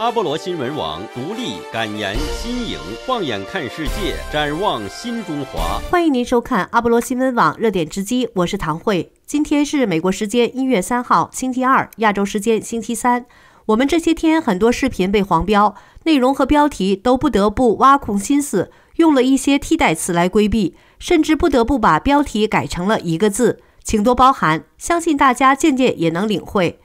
阿波罗新闻网独立、敢言、新颖，放眼看世界，展望新中华。欢迎您收看阿波罗新闻网热点直击，我是唐慧。今天是美国时间一月三号星期二，亚洲时间星期三。我们这些天很多视频被黄标，内容和标题都不得不挖空心思，用了一些替代词来规避，甚至不得不把标题改成了一个字，请多包涵。相信大家渐渐也能领会。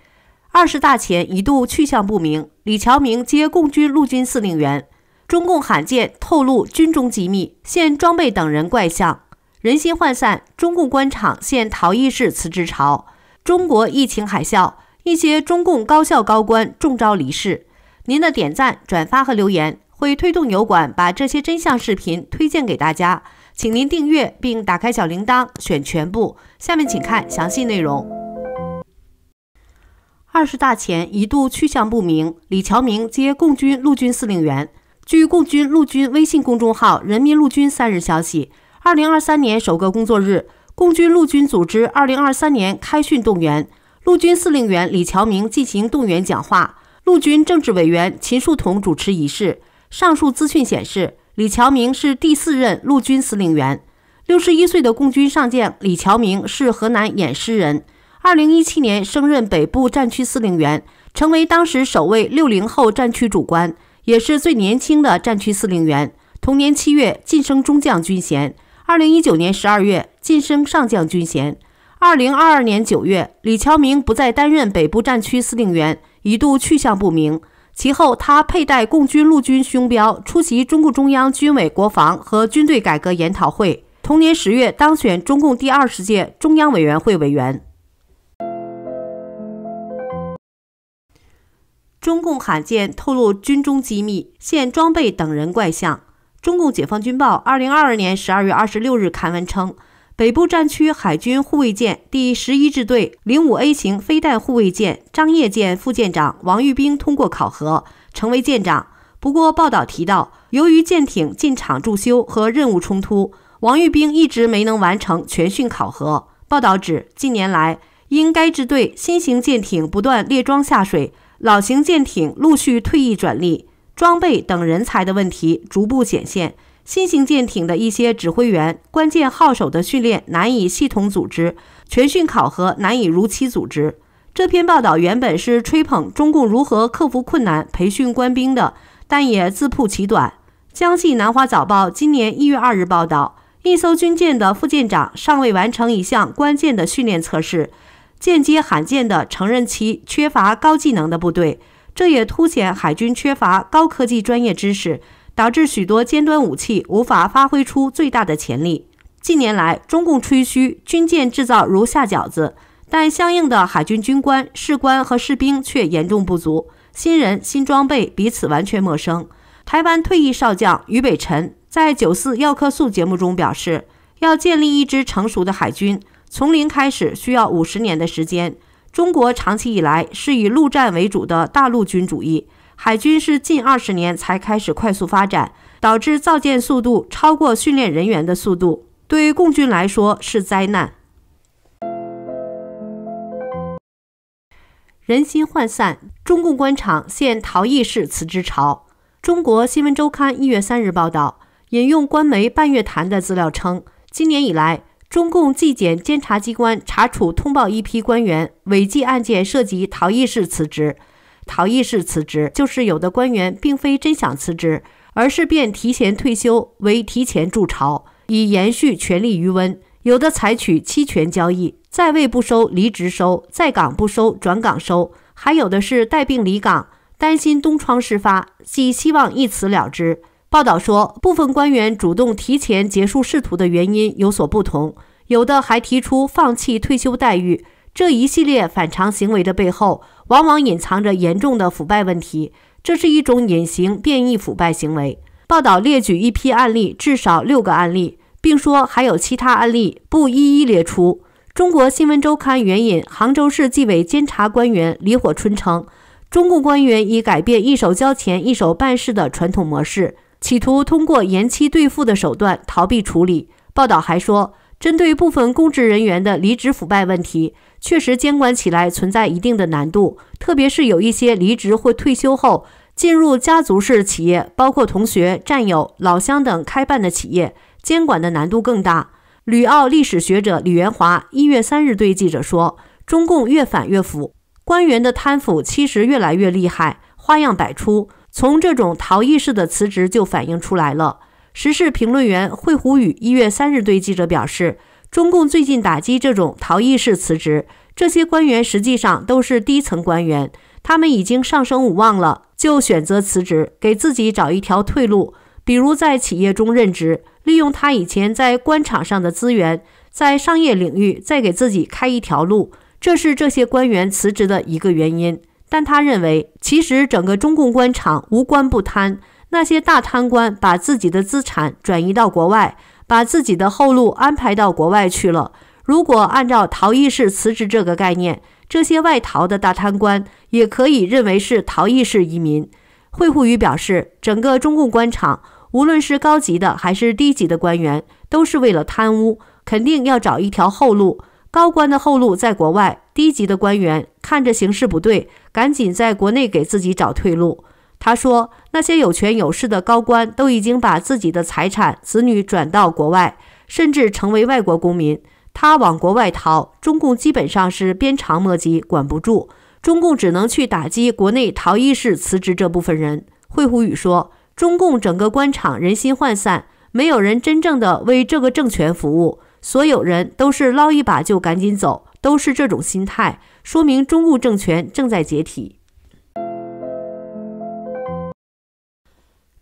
二十大前一度去向不明，李桥明接共军陆军司令员，中共罕见透露军中机密，现装备等人怪相，人心涣散，中共官场现逃逸式辞职潮，中国疫情海啸，一些中共高校高官中招离世。您的点赞、转发和留言会推动油管把这些真相视频推荐给大家，请您订阅并打开小铃铛，选全部。下面请看详细内容。二十大前一度去向不明，李桥明接共军陆军司令员。据共军陆军微信公众号“人民陆军”三日消息，二零二三年首个工作日，共军陆军组织二零二三年开训动员，陆军司令员李桥明进行动员讲话，陆军政治委员秦树桐主持仪式。上述资讯显示，李桥明是第四任陆军司令员。六十一岁的共军上将李桥明是河南偃师人。二零一七年升任北部战区司令员，成为当时首位六零后战区主官，也是最年轻的战区司令员。同年七月晋升中将军衔。二零一九年十二月晋升上将军衔。二零二二年九月，李桥明不再担任北部战区司令员，一度去向不明。其后，他佩戴共军陆军胸标出席中共中央军委国防和军队改革研讨会。同年十月当选中共第二十届中央委员会委员。中共罕见透露军中机密，现装备等人怪象。《中共解放军报》二零二二年十二月二十六日刊文称，北部战区海军护卫舰第十一支队零五 A 型飞弹护卫舰“张掖舰”副舰长王玉兵通过考核，成为舰长。不过，报道提到，由于舰艇进场驻修和任务冲突，王玉兵一直没能完成全训考核。报道指，近年来，因该支队新型舰艇不断列装下水。老型舰艇陆续退役转隶，装备等人才的问题逐步显现。新型舰艇的一些指挥员、关键号手的训练难以系统组织，全训考核难以如期组织。这篇报道原本是吹捧中共如何克服困难培训官兵的，但也自曝其短。江西南华早报今年一月二日报道，一艘军舰的副舰长尚未完成一项关键的训练测试。间接罕见地承认其缺乏高技能的部队，这也凸显海军缺乏高科技专业知识，导致许多尖端武器无法发挥出最大的潜力。近年来，中共吹嘘军舰制造如下饺子，但相应的海军军官、士官和士兵却严重不足，新人新装备彼此完全陌生。台湾退役少将于北辰在《九四要客素》节目中表示，要建立一支成熟的海军。从零开始需要五十年的时间。中国长期以来是以陆战为主的大陆军主义，海军是近二十年才开始快速发展，导致造舰速度超过训练人员的速度，对共军来说是灾难。人心涣散，中共官场现逃逸式辞职潮。中国新闻周刊一月三日报道，引用官媒半月谈的资料称，今年以来。中共纪检监察机关查处通报一批官员违纪案件，涉及“逃逸式辞职”。逃逸式辞职就是有的官员并非真想辞职，而是变提前退休为提前筑巢，以延续权力余温；有的采取期权交易，在位不收，离职收；在岗不收，转岗收；还有的是带病离岗，担心东窗事发，寄希望一辞了之。报道说，部分官员主动提前结束仕途的原因有所不同，有的还提出放弃退休待遇。这一系列反常行为的背后，往往隐藏着严重的腐败问题，这是一种隐形变异腐败行为。报道列举一批案例，至少六个案例，并说还有其他案例，不一一列出。中国新闻周刊援引杭州市纪委监察官员李火春称，中共官员已改变一手交钱一手办事的传统模式。企图通过延期兑付的手段逃避处理。报道还说，针对部分公职人员的离职腐败问题，确实监管起来存在一定的难度，特别是有一些离职或退休后进入家族式企业，包括同学、战友、老乡等开办的企业，监管的难度更大。旅澳历史学者李元华一月三日对记者说：“中共越反越腐，官员的贪腐其实越来越厉害，花样百出。”从这种逃逸式的辞职就反映出来了。时事评论员惠胡宇一月三日对记者表示，中共最近打击这种逃逸式辞职，这些官员实际上都是低层官员，他们已经上升无望了，就选择辞职，给自己找一条退路。比如在企业中任职，利用他以前在官场上的资源，在商业领域再给自己开一条路，这是这些官员辞职的一个原因。但他认为，其实整个中共官场无官不贪，那些大贪官把自己的资产转移到国外，把自己的后路安排到国外去了。如果按照逃逸式辞职这个概念，这些外逃的大贪官也可以认为是逃逸式移民。惠护宇表示，整个中共官场，无论是高级的还是低级的官员，都是为了贪污，肯定要找一条后路。高官的后路在国外。低级的官员看着形势不对，赶紧在国内给自己找退路。他说，那些有权有势的高官都已经把自己的财产、子女转到国外，甚至成为外国公民。他往国外逃，中共基本上是鞭长莫及，管不住。中共只能去打击国内逃逸式辞职这部分人。惠胡宇说，中共整个官场人心涣散，没有人真正的为这个政权服务。所有人都是捞一把就赶紧走，都是这种心态，说明中共政权正在解体。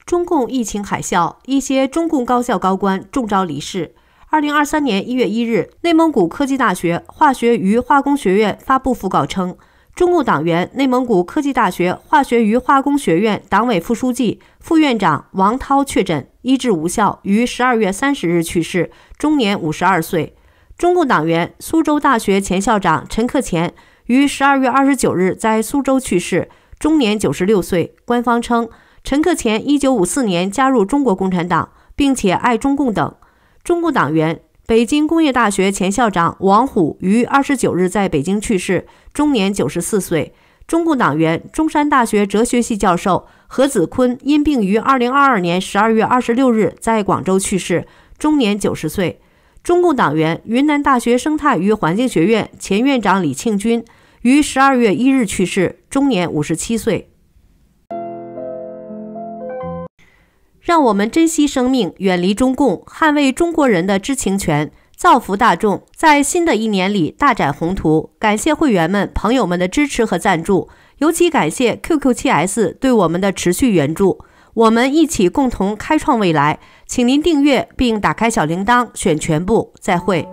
中共疫情海啸，一些中共高校高官中招离世。二零二三年一月一日，内蒙古科技大学化学与化工学院发布讣告称。中共党员、内蒙古科技大学化学与化工学院党委副书记、副院长王涛确诊，医治无效，于十二月三十日去世，终年五十二岁。中共党员、苏州大学前校长陈克乾于十二月二十九日在苏州去世，终年九十六岁。官方称，陈克乾一九五四年加入中国共产党，并且爱中共等。中共党员。北京工业大学前校长王虎于二十九日在北京去世，终年九十四岁。中共党员、中山大学哲学系教授何子坤因病于二零二二年十二月二十六日在广州去世，终年九十岁。中共党员、云南大学生态与环境学院前院长李庆军于十二月一日去世，终年五十七岁。让我们珍惜生命，远离中共，捍卫中国人的知情权，造福大众，在新的一年里大展宏图。感谢会员们、朋友们的支持和赞助，尤其感谢 QQ7S 对我们的持续援助。我们一起共同开创未来。请您订阅并打开小铃铛，选全部。再会。